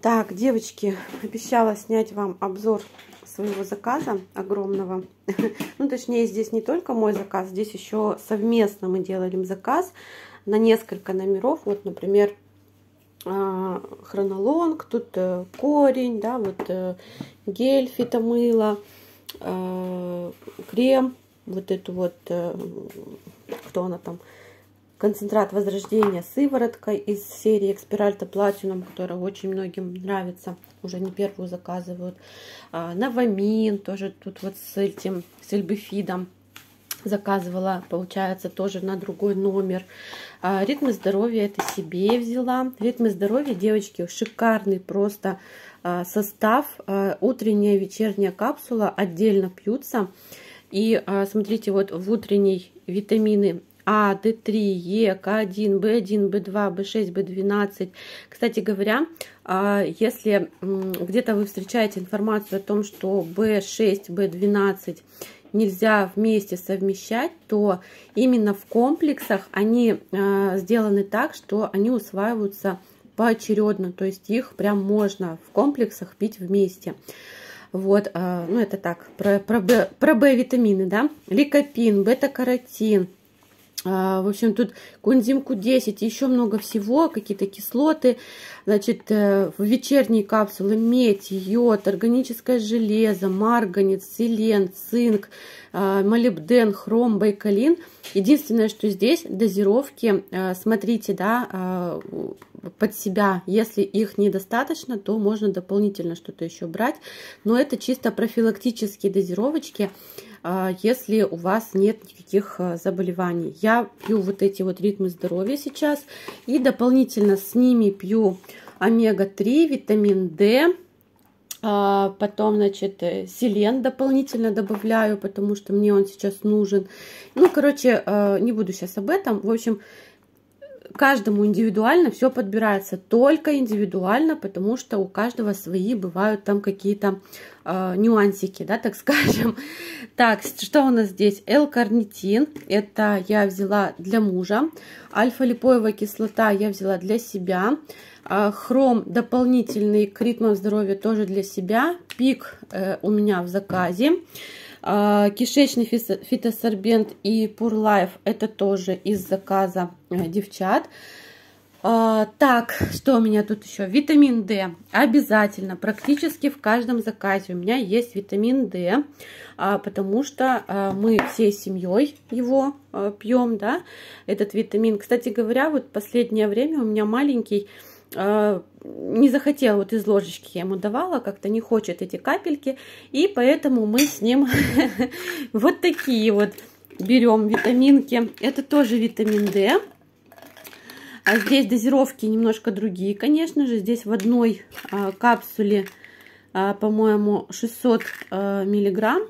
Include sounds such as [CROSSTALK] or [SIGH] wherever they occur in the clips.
Так, девочки, обещала снять вам обзор своего заказа огромного. [LAUGHS] Ну, точнее, здесь не только мой заказ, здесь еще совместно мы делали заказ на несколько номеров. Вот, например, а, хронолонг, тут э, корень, да, вот э, гель фитомыло, э, крем, вот эту вот, кто она там, концентрат возрождения сыворотка из серии Экспиральта Платинум, которая очень многим нравится, уже не первую заказывают. А, Новамин тоже тут вот с этим, с эльбифидом заказывала, получается, тоже на другой номер. А, ритмы здоровья это себе взяла. Ритмы здоровья, девочки, шикарный просто а, состав. А, утренняя, вечерняя капсула отдельно пьются. И а, смотрите, вот в утренней витамины а, д 3 Е, К1, б 1 б 2 б 6 б 12 Кстати говоря, а, если где-то вы встречаете информацию о том, что б 6 б 12 нельзя вместе совмещать, то именно в комплексах они а, сделаны так, что они усваиваются поочередно, то есть их прям можно в комплексах пить вместе. Вот, а, ну это так, про, про, Б, про б витамины да, ликопин, бета-каротин, а, в общем, тут кунзимку 10, еще много всего, какие-то кислоты, значит, э, в вечерние капсулы медь, йод, органическое железо, марганец, селен, цинк, а, молибден, хром, байкалин. Единственное, что здесь дозировки, э, смотрите, да, а, под себя. Если их недостаточно, то можно дополнительно что-то еще брать. Но это чисто профилактические дозировочки, а, если у вас нет никаких а, заболеваний. Я пью вот эти вот ритмы здоровья сейчас. И дополнительно с ними пью омега-3, витамин D. А, потом, значит, э, селен дополнительно добавляю, потому что мне он сейчас нужен. Ну, короче, э, не буду сейчас об этом. В общем, каждому индивидуально все подбирается, только индивидуально, потому что у каждого свои бывают там какие-то э, нюансики, да, так [LAUGHS] скажем. Так, что у нас здесь? л карнитин это я взяла для мужа, альфа-липоевая кислота я взяла для себя, э, хром дополнительный к ритмам здоровья тоже для себя, пик э, у меня в заказе. А, кишечный фитосорбент и Life это тоже из заказа э, девчат. А, так, что у меня тут еще? Витамин D. Обязательно, практически в каждом заказе у меня есть витамин D, а, потому что мы всей семьей его пьем, да, этот витамин. Кстати говоря, вот последнее время у меня маленький а, не захотел, вот из ложечки я ему давала, как-то не хочет эти капельки, и поэтому мы с ним [LAUGHS] вот такие вот берем витаминки. Это тоже витамин D. А здесь дозировки немножко другие, конечно же. Здесь в одной а, капсуле, а, по-моему, 600 миллиграмм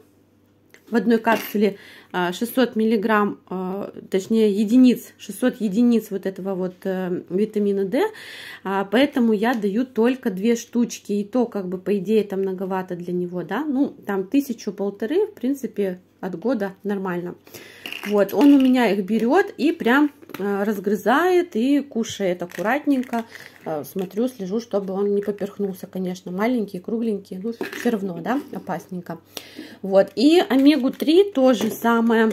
в одной капсуле 600 а, миллиграмм, а, точнее единиц, 600 единиц вот этого вот э, витамина D, а, поэтому я даю только две штучки, и то как бы по идее это многовато для него, да, ну там тысячу-полторы, в принципе, от года нормально. Вот, он у меня их берет и прям Э, разгрызает и кушает аккуратненько. Э, смотрю, слежу, чтобы он не поперхнулся, конечно. маленький кругленький ну все равно, да, опасненько. Вот, и омегу-3 тоже самое.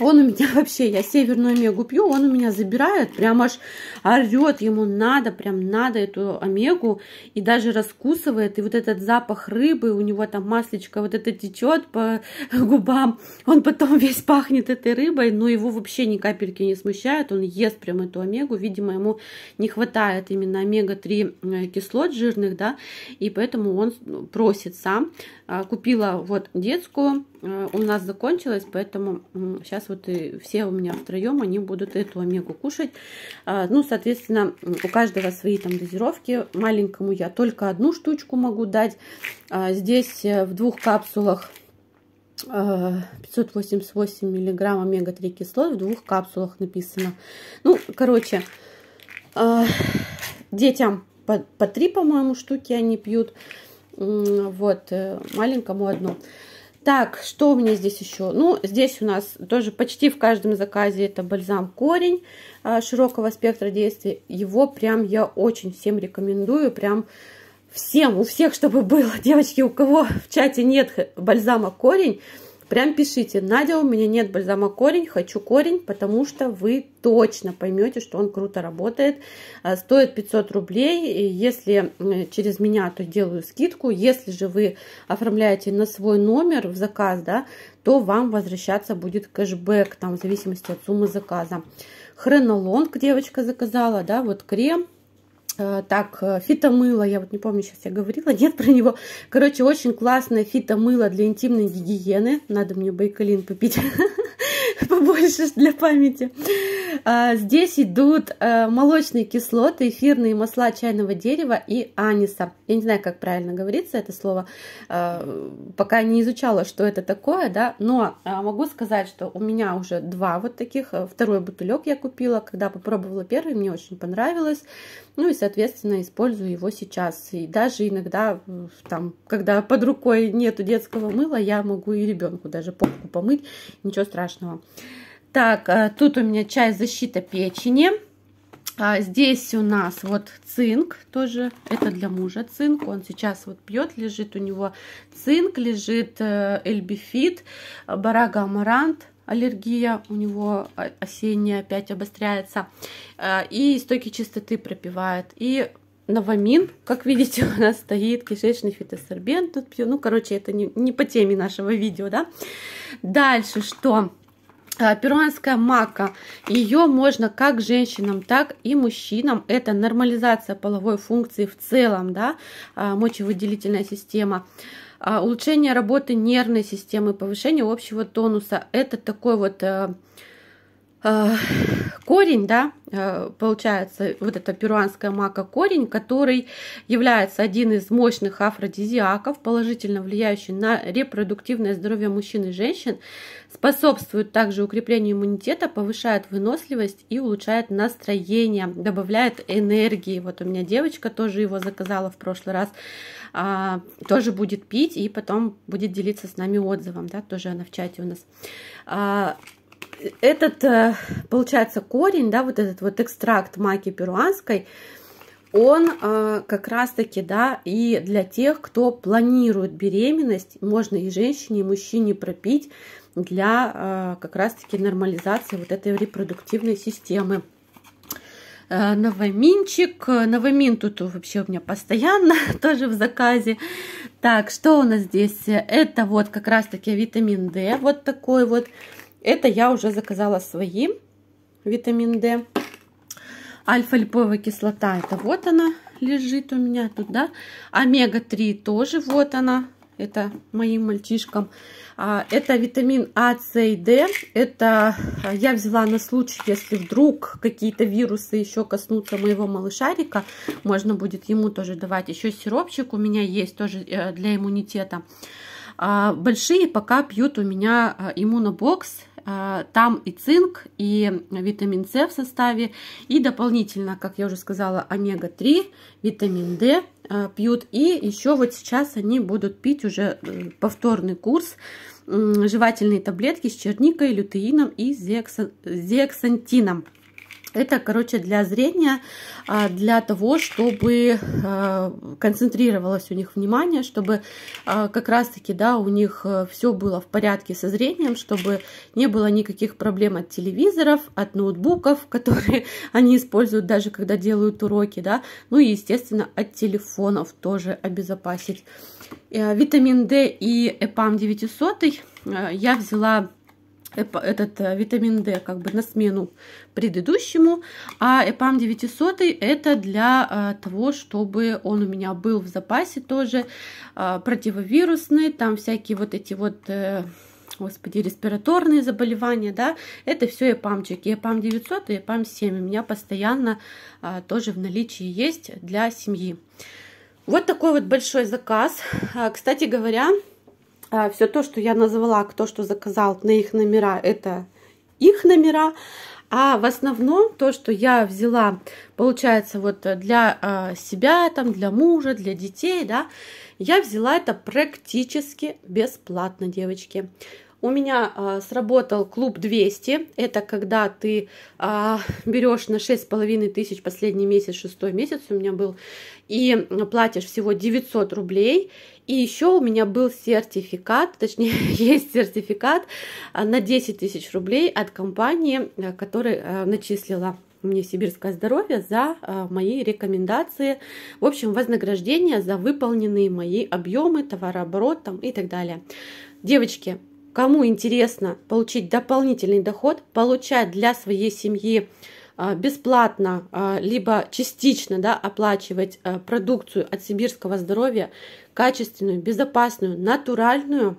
Он у меня [LAUGHS] вообще, я северную омегу пью, он у меня забирает, прям аж орет, ему надо, прям надо эту омегу, и даже раскусывает, и вот этот запах рыбы, у него там маслечко вот это течет по [LAUGHS] губам, он потом весь пахнет этой рыбой, но его вообще ни капельки не смущает, он ест прям эту омегу, видимо, ему не хватает именно омега-3 э, кислот жирных, да, и поэтому он ну, просит сам. А, купила вот детскую Э, у нас закончилась, поэтому сейчас вот и все у меня втроем, они будут эту омегу кушать. А, ну, соответственно, у каждого свои там дозировки. Маленькому я только одну штучку могу дать. А, здесь э, в двух капсулах 588 э, миллиграмм омега-3 кислот в двух капсулах написано. Ну, короче, детям по, по 3, по-моему, штуки они пьют. Вот, маленькому одну. Так, что у меня здесь еще? Ну, здесь у нас тоже почти в каждом заказе это бальзам корень а, широкого спектра действия. Его прям я очень всем рекомендую, прям всем, у всех, чтобы было. [LAUGHS] Девочки, у кого в чате нет бальзама корень, Прям пишите, Надя, у меня нет бальзама корень, хочу корень, потому что вы точно поймете, что он круто работает. А, стоит 500 рублей, и если через меня, то делаю скидку. Если же вы оформляете на свой номер в заказ, да, то вам возвращаться будет кэшбэк, там, в зависимости от суммы заказа. Хренолонг девочка заказала, да, вот крем Э, так, э, фитомыло, я вот не помню, сейчас я говорила, [LAUGHS] нет про него. Короче, очень классное фитомыло для интимной гигиены. Надо мне байкалин попить [LAUGHS] побольше для памяти. А, здесь идут э, молочные кислоты, эфирные масла чайного дерева и аниса. Я не знаю, как правильно говорится это слово, э, пока не изучала, что это такое, да, но э, могу сказать, что у меня уже два вот таких, второй бутылек я купила, когда попробовала первый, мне очень понравилось, ну и, соответственно, использую его сейчас. И даже иногда, там, когда под рукой нету детского мыла, я могу и ребенку даже попку помыть, ничего страшного. Так, э, тут у меня чай защита печени. А, здесь у нас вот цинк тоже, это для мужа цинк, он сейчас вот пьет, лежит у него цинк, лежит э, эльбифит, барага амарант, аллергия у него осенняя опять обостряется, э, и истоки чистоты пропивает, и новамин, как видите, [LAUGHS] у нас стоит кишечный фитосорбент, тут пью, ну, короче, это не, не по теме нашего видео, да. Дальше что? А, перуанская мака. Ее можно как женщинам, так и мужчинам. Это нормализация половой функции в целом, да, а, мочевыделительная система а, улучшение работы нервной системы, повышение общего тонуса. Это такой вот корень, да, э, получается, вот эта перуанская мака корень, который является один из мощных афродизиаков, положительно влияющий на репродуктивное здоровье мужчин и женщин, способствует также укреплению иммунитета, повышает выносливость и улучшает настроение, добавляет энергии. Вот у меня девочка тоже его заказала в прошлый раз, а, тоже будет пить и потом будет делиться с нами отзывом, да, тоже она в чате у нас. А, этот, э, получается, корень, да, вот этот вот экстракт маки перуанской, он э, как раз-таки, да, и для тех, кто планирует беременность, можно и женщине, и мужчине пропить для э, как раз-таки нормализации вот этой репродуктивной системы. новоминчик, новомин тут вообще у меня постоянно [LAUGHS] тоже в заказе. Так, что у нас здесь? Это вот как раз-таки витамин D, вот такой вот это я уже заказала свои витамин D. Альфа-липовая кислота, это вот она лежит у меня тут, да. Омега-3 тоже вот она, это моим мальчишкам. А, это витамин А, С и Д. Это а, я взяла на случай, если вдруг какие-то вирусы еще коснутся моего малышарика, можно будет ему тоже давать. Еще сиропчик у меня есть тоже э, для иммунитета. А, большие пока пьют у меня иммунобокс а, там и цинк, и витамин С в составе, и дополнительно, как я уже сказала, омега-3, витамин D а, пьют. И еще вот сейчас они будут пить уже э, повторный курс жевательные таблетки с черникой, лютеином и зеоксантином. Это, короче, для зрения, а, для того, чтобы а, концентрировалось у них внимание, чтобы а, как раз-таки, да, у них э, все было в порядке со зрением, чтобы не было никаких проблем от телевизоров, от ноутбуков, [LAUGHS] которые они используют даже когда делают уроки, да, ну и, естественно, от телефонов тоже обезопасить. Э, витамин D и ЭПАМ 900 э, я взяла этот э, витамин D как бы на смену предыдущему, а EPAM 900 это для э, того, чтобы он у меня был в запасе тоже э, противовирусный, там всякие вот эти вот господи, респираторные заболевания, да, это все ЭПАМчики, ЭПАМ 900 и ЭПАМ 7 у меня постоянно тоже в наличии есть для семьи. Вот такой вот большой заказ. кстати говоря, а, все то, что я назвала, кто что заказал на их номера, это их номера. А в основном то, что я взяла, получается, вот для а, себя, там, для мужа, для детей, да, я взяла это практически бесплатно, девочки. У меня а, сработал клуб 200. Это когда ты а, берешь на 6,5 тысяч последний месяц, шестой месяц у меня был, и платишь всего 900 рублей. И еще у меня был сертификат, точнее, [LAUGHS] есть сертификат а, на 10 тысяч рублей от компании, а, которая а, начислила мне сибирское здоровье за мои рекомендации. В общем, вознаграждение за выполненные мои объемы, товарооборот там и так далее. Девочки, Кому интересно получить дополнительный доход, получать для своей семьи а, бесплатно, а, либо частично да, оплачивать а, продукцию от сибирского здоровья, качественную, безопасную, натуральную,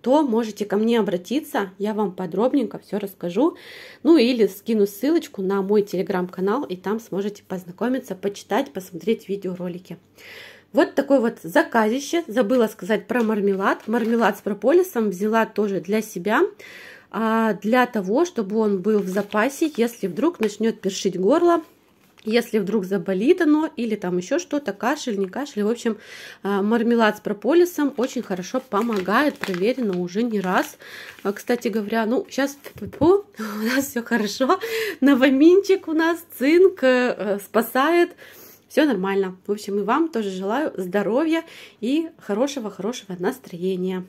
то можете ко мне обратиться, я вам подробненько все расскажу. Ну или скину ссылочку на мой телеграм-канал, и там сможете познакомиться, почитать, посмотреть видеоролики. Вот такой вот заказище. Забыла сказать про мармелад. Мармелад с прополисом взяла тоже для себя, а, для того, чтобы он был в запасе, если вдруг начнет першить горло, если вдруг заболит оно или там еще что-то, кашель, не кашель. В общем, а, мармелад с прополисом очень хорошо помогает, проверено уже не раз. А, кстати говоря, ну сейчас [LAUGHS] у нас все хорошо, новоминчик у нас, цинк э, э, спасает все нормально. В общем, и вам тоже желаю здоровья и хорошего-хорошего настроения.